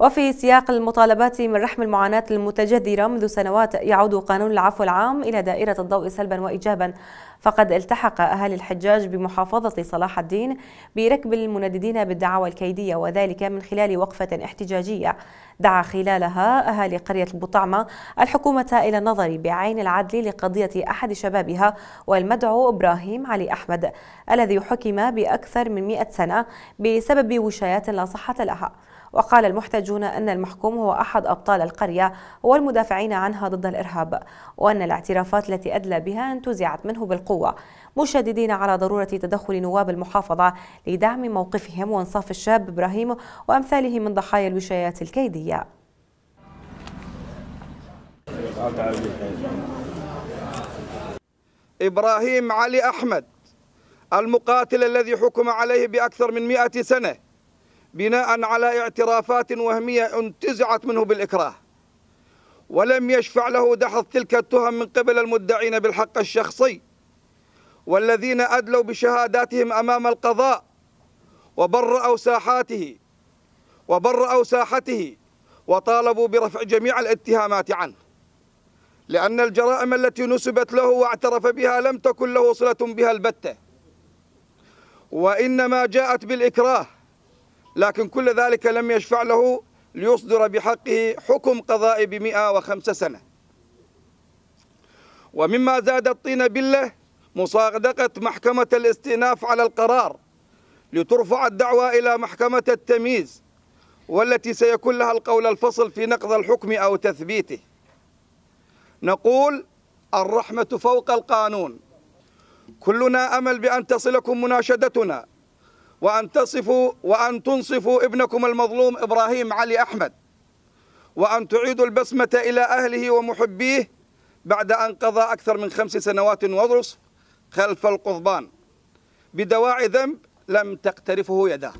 وفي سياق المطالبات من رحم المعاناة المتجذرة منذ سنوات يعود قانون العفو العام إلى دائرة الضوء سلبا وإيجابا فقد التحق أهل الحجاج بمحافظة صلاح الدين بركب المنددين بالدعاوى الكيدية وذلك من خلال وقفة احتجاجية دعا خلالها أهالي قرية البطعمة الحكومة إلى النظر بعين العدل لقضية أحد شبابها والمدعو إبراهيم علي أحمد الذي حكم بأكثر من 100 سنة بسبب وشايات لا صحة لها وقال المحتجون أن المحكوم هو أحد أبطال القرية والمدافعين عنها ضد الإرهاب وأن الاعترافات التي أدلى بها انتزعت منه بالقوة مشددين على ضرورة تدخل نواب المحافظة لدعم موقفهم وانصاف الشاب إبراهيم وأمثاله من ضحايا الوشايات الكيدية إبراهيم علي أحمد المقاتل الذي حكم عليه بأكثر من مئة سنة بناء على اعترافات وهمية انتزعت منه بالإكراه ولم يشفع له دحض تلك التهم من قبل المدعين بالحق الشخصي والذين أدلوا بشهاداتهم أمام القضاء وبرأوا ساحاته وبرأوا ساحته وطالبوا برفع جميع الاتهامات عنه لأن الجرائم التي نسبت له واعترف بها لم تكن له صلة بها البتة وإنما جاءت بالإكراه لكن كل ذلك لم يشفع له ليصدر بحقه حكم قضائي بمئة وخمسة سنة ومما زاد الطين بله مصادقة محكمة الاستئناف على القرار لترفع الدعوة إلى محكمة التمييز والتي سيكون لها القول الفصل في نقض الحكم أو تثبيته نقول الرحمة فوق القانون كلنا أمل بأن تصلكم مناشدتنا وأن تصفوا وأن تنصفوا ابنكم المظلوم إبراهيم علي أحمد وأن تعيدوا البسمة إلى أهله ومحبيه بعد أن قضى أكثر من خمس سنوات ونصف خلف القضبان بدواعي ذنب لم تقترفه يداه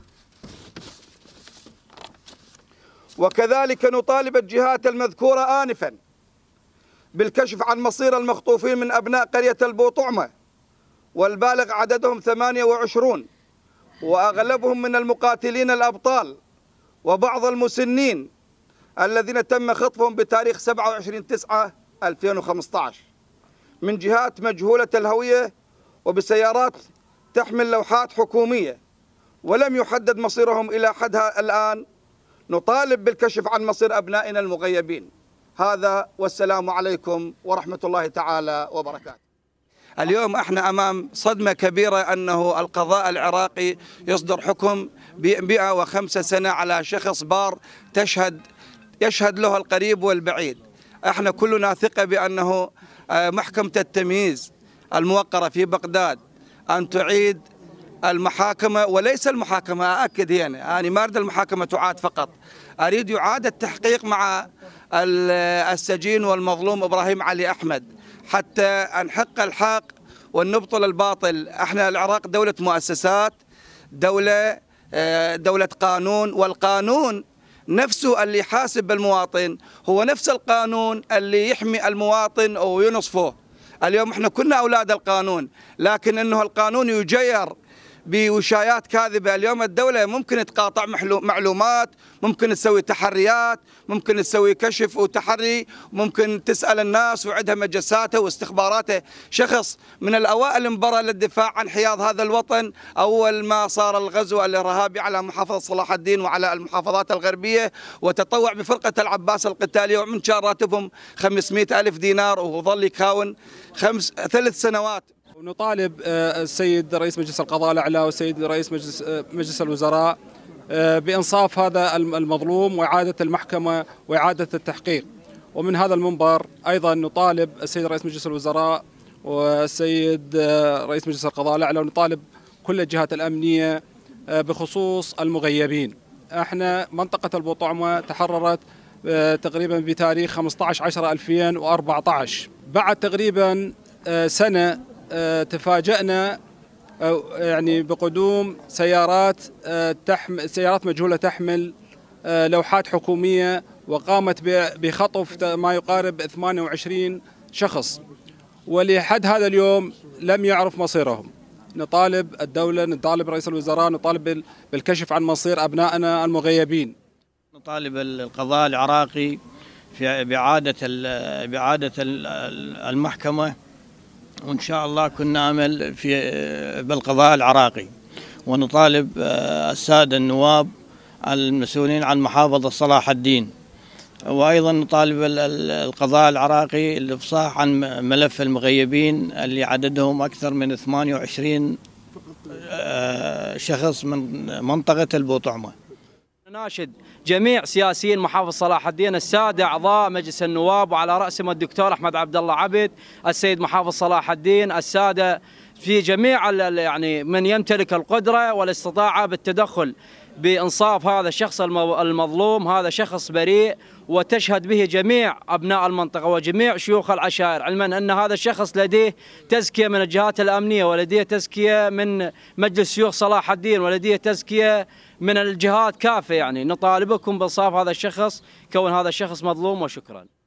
وكذلك نطالب الجهات المذكورة آنفا بالكشف عن مصير المخطوفين من أبناء قرية البوطعمة والبالغ عددهم 28 وأغلبهم من المقاتلين الأبطال وبعض المسنين الذين تم خطفهم بتاريخ 27 9 2015 من جهات مجهولة الهوية وبسيارات تحمل لوحات حكومية ولم يحدد مصيرهم إلى حدها الآن نطالب بالكشف عن مصير أبنائنا المغيبين هذا والسلام عليكم ورحمة الله تعالى وبركاته اليوم احنا امام صدمه كبيره انه القضاء العراقي يصدر حكم ب 105 سنه على شخص بار تشهد يشهد له القريب والبعيد احنا كلنا ثقه بانه آه، محكمه التمييز الموقره في بغداد ان تعيد المحاكمة وليس المحاكمة اكد هنا يعني، أنا يعني ما أريد المحاكمة تعاد فقط أريد يعاد التحقيق مع السجين والمظلوم إبراهيم علي أحمد حتى نحق الحق ونبطل الباطل احنا العراق دولة مؤسسات دولة آه، دولة قانون والقانون نفسه اللي يحاسب المواطن هو نفس القانون اللي يحمي المواطن وينصفه اليوم احنا كنا اولاد القانون لكن انه القانون يجير بوشايات كاذبه، اليوم الدوله ممكن تقاطع معلومات، ممكن تسوي تحريات، ممكن تسوي كشف وتحري، ممكن تسال الناس وعدها مجساته واستخباراته، شخص من الاوائل انبرى للدفاع عن حياض هذا الوطن اول ما صار الغزو الارهابي على محافظه صلاح الدين وعلى المحافظات الغربيه وتطوع بفرقه العباس القتاليه ومن كان راتبهم 500 ألف دينار وظل يكاون خمس ثلاث سنوات ونطالب آه، السيد رئيس مجلس القضاء الاعلى والسيد رئيس مجلس آه، مجلس الوزراء آه، بانصاف هذا المظلوم واعاده المحكمه واعاده التحقيق ومن هذا المنبر ايضا نطالب السيد رئيس مجلس الوزراء والسيد رئيس مجلس القضاء الاعلى ونطالب كل الجهات الامنيه بخصوص المغيبين احنا منطقه البوطعمه تحررت تقريبا بتاريخ 15 10 2014 بعد تقريبا سنه آه، تفاجأنا يعني بقدوم سيارات آه، تحمل سيارات مجهولة تحمل آه، لوحات حكومية وقامت بخطف ما يقارب 28 شخص ولحد هذا اليوم لم يعرف مصيرهم نطالب الدولة نطالب رئيس الوزراء نطالب بالكشف عن مصير أبنائنا المغيبين نطالب القضاء العراقي في بإعادة بإعادة المحكمة وإن شاء الله كنا نعمل في آه، بالقضاء العراقي ونطالب آه، السادة النواب المسؤولين عن محافظة صلاح الدين وأيضا نطالب القضاء العراقي الإفصاح عن ملف المغيبين اللي عددهم أكثر من 28 آه، شخص من منطقة البوطعمة ناشد جميع سياسيين محافظ صلاح الدين الساده اعضاء مجلس النواب وعلى راسهم الدكتور احمد عبد الله عبد السيد محافظ صلاح الدين الساده في جميع يعني من يمتلك القدرة والاستطاعة بالتدخل بإنصاف هذا الشخص المظلوم هذا شخص بريء وتشهد به جميع أبناء المنطقة وجميع شيوخ العشائر علما أن هذا الشخص لديه تزكية من الجهات الأمنية ولديه تزكية من مجلس شيوخ صلاح الدين ولديه تزكية من الجهات كافة يعني نطالبكم بإنصاف هذا الشخص كون هذا الشخص مظلوم وشكرا